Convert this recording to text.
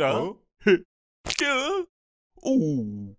no. Ooh.